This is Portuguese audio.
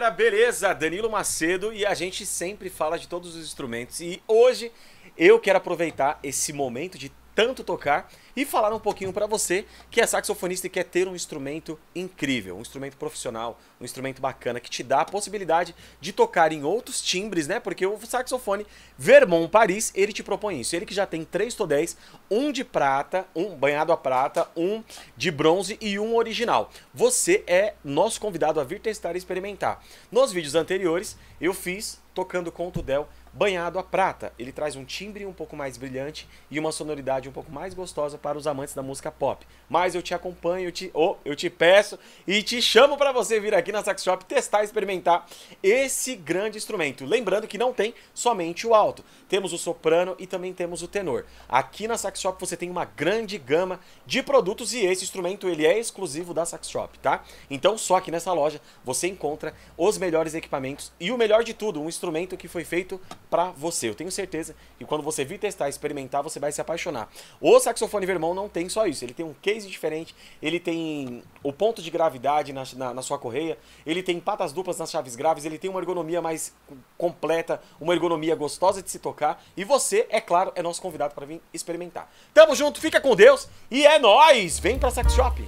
galera, beleza? Danilo Macedo e a gente sempre fala de todos os instrumentos e hoje eu quero aproveitar esse momento de tanto tocar e falar um pouquinho para você que é saxofonista e quer ter um instrumento incrível, um instrumento profissional, um instrumento bacana que te dá a possibilidade de tocar em outros timbres, né? Porque o saxofone Vermont Paris, ele te propõe isso. Ele que já tem três todéis: um de prata, um banhado a prata, um de bronze e um original. Você é nosso convidado a vir testar e experimentar. Nos vídeos anteriores, eu fiz tocando com o Tudel banhado a prata. Ele traz um timbre um pouco mais brilhante e uma sonoridade um pouco mais gostosa para os amantes da música pop. Mas eu te acompanho, eu te, oh, eu te peço e te chamo para você vir aqui na Sax Shop testar, experimentar esse grande instrumento. Lembrando que não tem somente o alto, temos o soprano e também temos o tenor. Aqui na Sax Shop você tem uma grande gama de produtos e esse instrumento ele é exclusivo da Sax Shop, tá? Então só aqui nessa loja você encontra os melhores equipamentos e o melhor de tudo, um instrumento que foi feito para você. Eu tenho certeza que quando você vir testar, experimentar, você vai se apaixonar. O saxofone vermelho não tem só isso. Ele tem um case diferente, ele tem o ponto de gravidade na, na, na sua correia, ele tem patas duplas nas chaves graves, ele tem uma ergonomia mais completa, uma ergonomia gostosa de se tocar. E você, é claro, é nosso convidado para vir experimentar. Tamo junto, fica com Deus e é nós. Vem pra Sax Shop!